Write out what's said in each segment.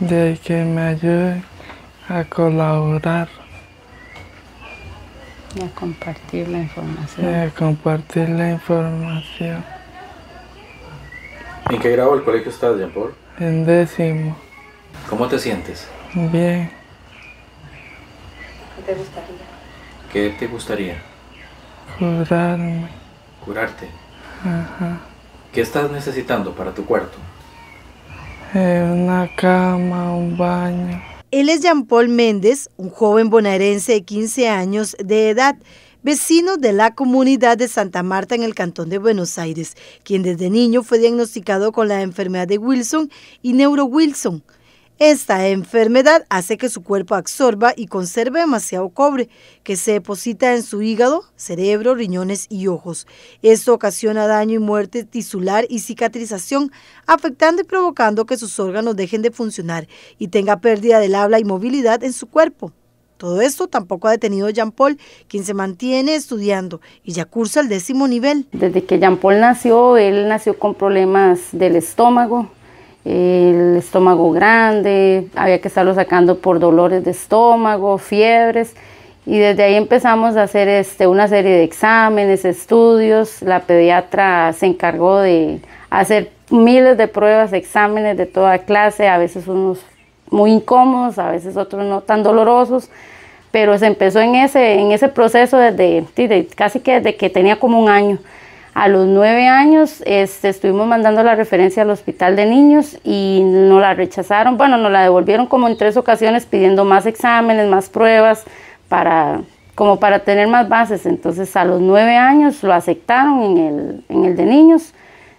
de que me ayude a colaborar. Y a compartir la información. a compartir la información. ¿En qué grado del colegio estás, Jean Paul? En décimo. ¿Cómo te sientes? Bien. ¿Qué te gustaría? ¿Qué te gustaría? Curarme. ¿Curarte? Ajá. ¿Qué estás necesitando para tu cuarto? Eh, una cama, un baño. Él es Jean-Paul Méndez, un joven bonaerense de 15 años de edad, vecino de la comunidad de Santa Marta en el Cantón de Buenos Aires, quien desde niño fue diagnosticado con la enfermedad de Wilson y neuro-Wilson. Esta enfermedad hace que su cuerpo absorba y conserve demasiado cobre, que se deposita en su hígado, cerebro, riñones y ojos. Esto ocasiona daño y muerte tisular y cicatrización, afectando y provocando que sus órganos dejen de funcionar y tenga pérdida del habla y movilidad en su cuerpo. Todo esto tampoco ha detenido Jean Paul, quien se mantiene estudiando y ya cursa el décimo nivel. Desde que Jean Paul nació, él nació con problemas del estómago, el estómago grande, había que estarlo sacando por dolores de estómago, fiebres. Y desde ahí empezamos a hacer este, una serie de exámenes, estudios. La pediatra se encargó de hacer miles de pruebas, exámenes de toda clase, a veces unos muy incómodos, a veces otros no tan dolorosos. Pero se empezó en ese, proceso desde, casi que desde que tenía como un año. A los nueve años este, estuvimos mandando la referencia al hospital de niños y no la rechazaron. Bueno, nos la devolvieron como en tres ocasiones pidiendo más exámenes, más pruebas, para, como para tener más bases. Entonces a los nueve años lo aceptaron en el, en el de niños.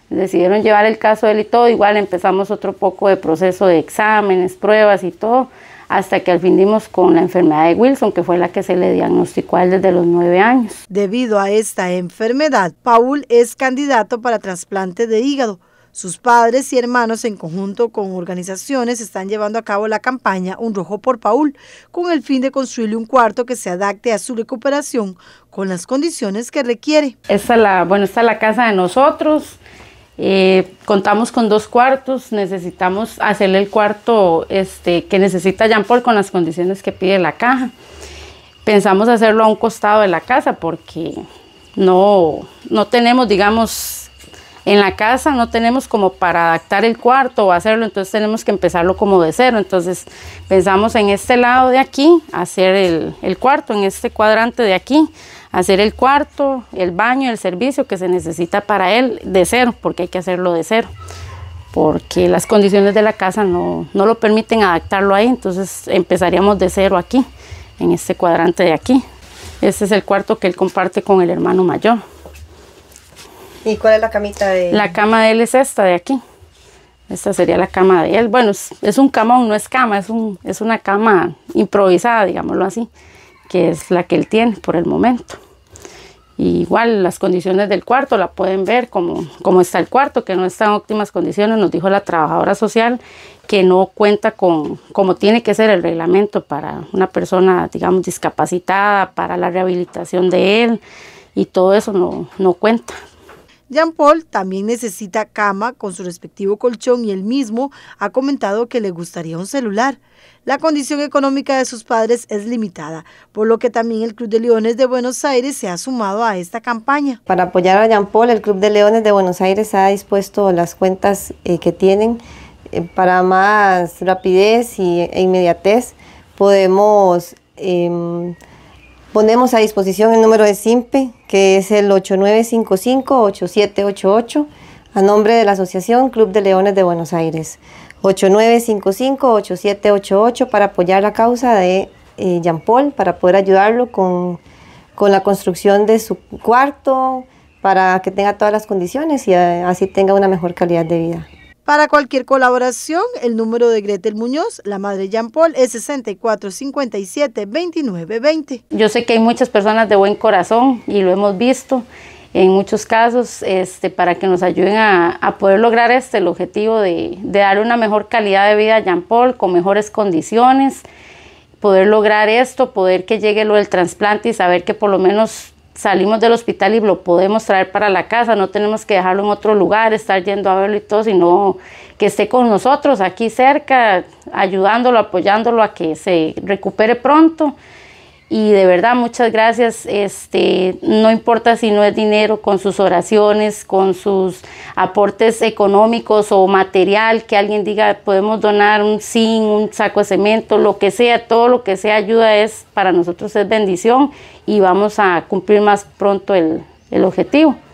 Decidieron llevar el caso de él y todo. Igual empezamos otro poco de proceso de exámenes, pruebas y todo hasta que al fin dimos con la enfermedad de Wilson, que fue la que se le diagnosticó a él desde los nueve años. Debido a esta enfermedad, Paul es candidato para trasplante de hígado. Sus padres y hermanos, en conjunto con organizaciones, están llevando a cabo la campaña Un Rojo por Paul, con el fin de construirle un cuarto que se adapte a su recuperación con las condiciones que requiere. Esta la, bueno, esta es la casa de nosotros. Eh, contamos con dos cuartos, necesitamos hacerle el cuarto este, que necesita Jean Paul con las condiciones que pide la caja. Pensamos hacerlo a un costado de la casa porque no, no tenemos, digamos, en la casa no tenemos como para adaptar el cuarto o hacerlo, entonces tenemos que empezarlo como de cero. Entonces pensamos en este lado de aquí, hacer el, cuarto, en este cuadrante de aquí, hacer el cuarto, el baño, el servicio que se necesita para él de cero, porque hay que hacerlo de cero porque las condiciones de la casa no, no, lo permiten adaptarlo ahí, entonces empezaríamos de cero aquí, en este cuadrante de aquí. Este es el cuarto que él comparte con el hermano mayor. ¿Y cuál es la camita de él? La cama de él es esta de aquí. Esta sería la cama de él. Bueno, es, un camón, no es cama, es, un, es una cama improvisada, digámoslo así, que es la que él tiene por el momento. igual las condiciones del cuarto, la pueden ver como, como está el cuarto, que no está en óptimas condiciones, nos dijo la trabajadora social que no cuenta con como tiene que ser el reglamento para una persona, digamos, discapacitada, para la rehabilitación de él y todo eso no, no cuenta. Jean Paul también necesita cama con su respectivo colchón y él mismo ha comentado que le gustaría un celular. La condición económica de sus padres es limitada, por lo que también el Club de Leones de Buenos Aires se ha sumado a esta campaña. Para apoyar a Jean Paul, el Club de Leones de Buenos Aires ha dispuesto las cuentas eh, que tienen eh, para más rapidez e inmediatez. Podemos... Em, Ponemos a disposición el número de SIMPE, que es el 8955-8788, a nombre de la Asociación Club de Leones de Buenos Aires. 8955-8788 para apoyar la causa de eh, Jean Paul, para poder ayudarlo con, la construcción de su cuarto, para que tenga todas las condiciones y eh, así tenga una mejor calidad de vida. Para cualquier colaboración, el número de Gretel Muñoz, la madre Jean Paul, es 6457-2920. Yo sé que hay muchas personas de buen corazón y lo hemos visto en muchos casos este, para que nos ayuden a, poder lograr este, el objetivo de, dar una mejor calidad de vida a Jean Paul con mejores condiciones, poder lograr esto, poder que llegue lo del trasplante y saber que por lo menos salimos del hospital y lo podemos traer para la casa, no tenemos que dejarlo en otro lugar, estar yendo a verlo y todo, sino que esté con nosotros aquí cerca, ayudándolo, apoyándolo a que se recupere pronto y de verdad, muchas gracias. Este, no importa si no es dinero, con sus oraciones, con sus aportes económicos o material, que alguien diga, podemos donar un zinc, un saco de cemento, lo que sea, todo lo que sea ayuda es para nosotros es bendición y vamos a cumplir más pronto el, el objetivo.